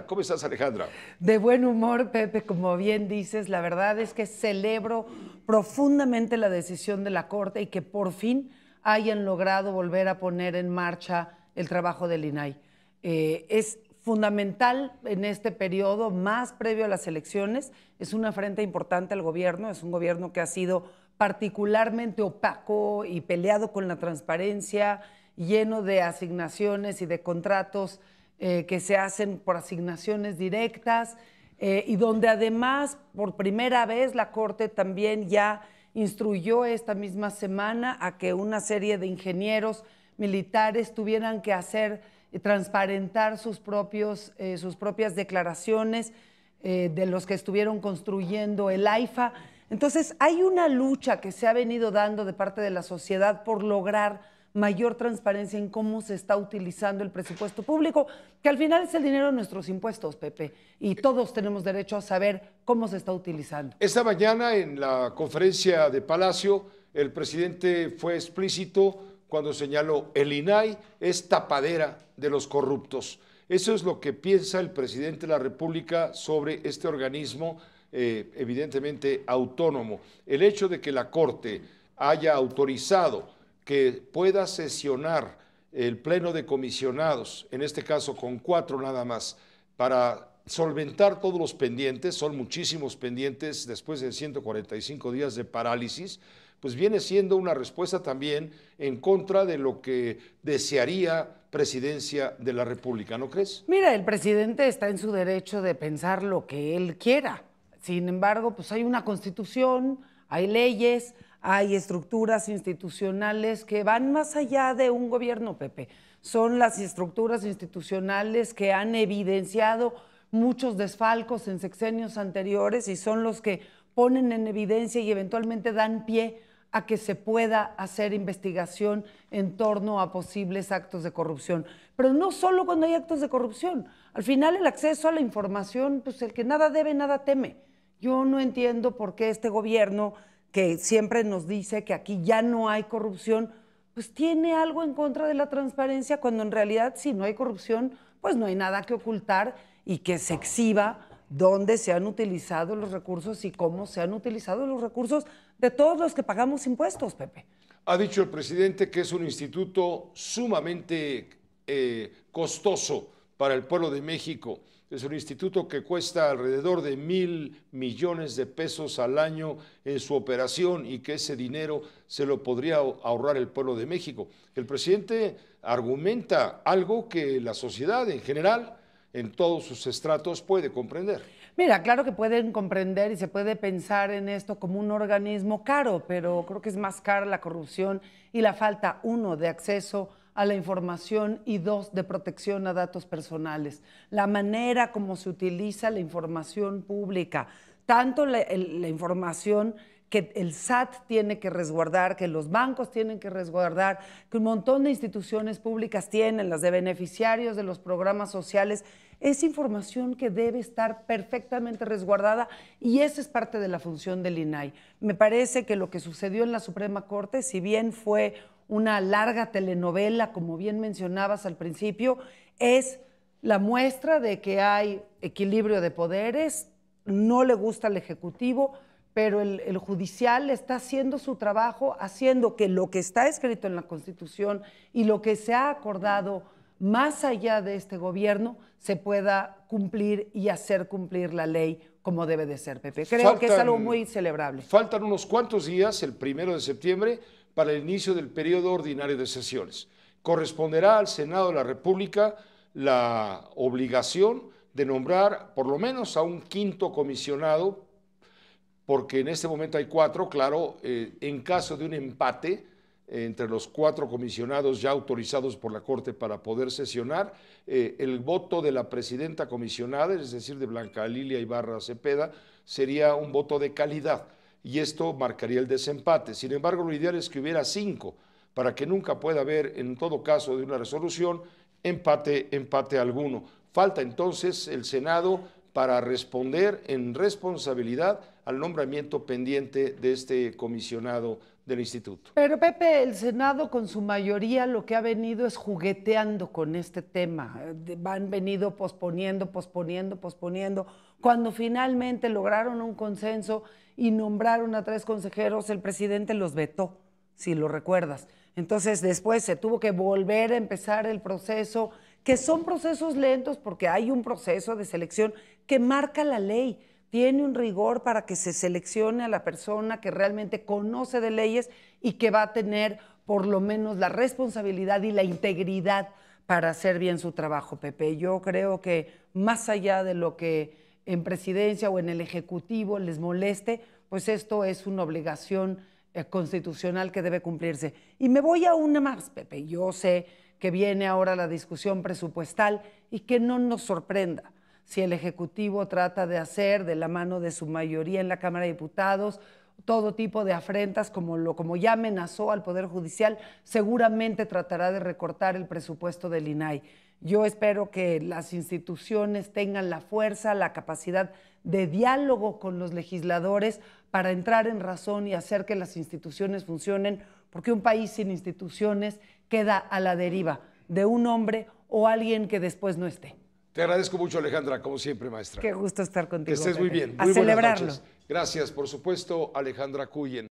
¿Cómo estás, Alejandra? De buen humor, Pepe, como bien dices, la verdad es que celebro profundamente la decisión de la Corte y que por fin hayan logrado volver a poner en marcha el trabajo del INAI. Eh, es fundamental en este periodo, más previo a las elecciones, es una frente importante al gobierno, es un gobierno que ha sido particularmente opaco y peleado con la transparencia, lleno de asignaciones y de contratos eh, que se hacen por asignaciones directas eh, y donde además por primera vez la Corte también ya instruyó esta misma semana a que una serie de ingenieros militares tuvieran que hacer eh, transparentar sus, sus propias declaraciones de los que estuvieron construyendo el AIFA. Entonces hay una lucha que se ha venido dando de parte de la sociedad por lograr mayor transparencia en cómo se está utilizando el presupuesto público, que al final es el dinero de nuestros impuestos, Pepe, y todos tenemos derecho a saber cómo se está utilizando. Esta mañana en la conferencia de Palacio, el presidente fue explícito cuando señaló, el INAI es tapadera de los corruptos. Eso es lo que piensa el presidente de la República sobre este organismo eh, evidentemente autónomo. El hecho de que la Corte haya autorizado que pueda sesionar el Pleno de Comisionados, en este caso con cuatro nada más, para solventar todos los pendientes, son muchísimos pendientes después de 145 días de parálisis, pues viene siendo una respuesta también en contra de lo que desearía presidencia de la República, ¿no crees? Mira, el presidente está en su derecho de pensar lo que él quiera. Sin embargo, pues hay una constitución, hay leyes, hay estructuras institucionales que van más allá de un gobierno, Pepe. Son las estructuras institucionales que han evidenciado muchos desfalcos en sexenios anteriores y son los que ponen en evidencia y eventualmente dan pie a que se pueda hacer investigación en torno a posibles actos de corrupción. Pero no solo cuando hay actos de corrupción. Al final el acceso a la información, pues el que nada debe, nada teme. Yo no entiendo por qué este gobierno que siempre nos dice que aquí ya no hay corrupción, pues tiene algo en contra de la transparencia cuando en realidad si no hay corrupción, pues no hay nada que ocultar y que se exhiba dónde se han utilizado los recursos y cómo se han utilizado los recursos de todos los que pagamos impuestos, Pepe. Ha dicho el presidente que es un instituto sumamente eh, costoso para el pueblo de México es un instituto que cuesta alrededor de mil millones de pesos al año en su operación y que ese dinero se lo podría ahorrar el pueblo de México. El presidente argumenta algo que la sociedad en general en todos sus estratos puede comprender. Mira, claro que pueden comprender y se puede pensar en esto como un organismo caro, pero creo que es más cara la corrupción y la falta, uno, de acceso a la información y dos, de protección a datos personales. La manera como se utiliza la información pública, tanto la, información que el SAT tiene que resguardar, que los bancos tienen que resguardar, que un montón de instituciones públicas tienen, las de beneficiarios de los programas sociales, es información que debe estar perfectamente resguardada y esa es parte de la función del INAI. Me parece que lo que sucedió en la Suprema Corte, si bien fue una larga telenovela, como bien mencionabas al principio, es la muestra de que hay equilibrio de poderes, no le gusta al Ejecutivo, pero el, judicial está haciendo su trabajo, haciendo que lo que está escrito en la Constitución y lo que se ha acordado más allá de este gobierno se pueda cumplir y hacer cumplir la ley como debe de ser, Pepe. Creo que es algo muy celebrable. Faltan unos cuantos días, el primero de septiembre, para el inicio del periodo ordinario de sesiones. Corresponderá al Senado de la República la obligación de nombrar por lo menos a un quinto comisionado, porque en este momento hay cuatro, claro, eh, en caso de un empate, entre los cuatro comisionados ya autorizados por la Corte para poder sesionar. Eh, el voto de la presidenta comisionada, es decir, de Blanca Lilia Ibarra Cepeda, sería un voto de calidad y esto marcaría el desempate. Sin embargo, lo ideal es que hubiera cinco para que nunca pueda haber, en todo caso de una resolución, empate, empate alguno. Falta entonces el Senado para responder en responsabilidad al nombramiento pendiente de este comisionado del instituto. Pero Pepe, el Senado con su mayoría lo que ha venido es jugueteando con este tema. Van eh, venido posponiendo, posponiendo, posponiendo cuando finalmente lograron un consenso y nombraron a tres consejeros, el presidente los vetó, si lo recuerdas. Entonces después se tuvo que volver a empezar el proceso, que son procesos lentos porque hay un proceso de selección que marca la ley, tiene un rigor para que se seleccione a la persona que realmente conoce de leyes y que va a tener por lo menos la responsabilidad y la integridad para hacer bien su trabajo, Pepe. Yo creo que más allá de lo que en presidencia o en el Ejecutivo les moleste, pues esto es una obligación eh, constitucional que debe cumplirse. Y me voy a una más, Pepe. Yo sé que viene ahora la discusión presupuestal y que no nos sorprenda si el Ejecutivo trata de hacer de la mano de su mayoría en la Cámara de Diputados todo tipo de afrentas, como, lo, como ya amenazó al Poder Judicial, seguramente tratará de recortar el presupuesto del INAI. Yo espero que las instituciones tengan la fuerza, la capacidad de diálogo con los legisladores para entrar en razón y hacer que las instituciones funcionen, porque un país sin instituciones queda a la deriva de un hombre o alguien que después no esté. Te agradezco mucho, Alejandra, como siempre, maestra. Qué gusto estar contigo. Que estés muy bien. Muy a celebrarlo. Gracias, por supuesto, Alejandra Cuyen.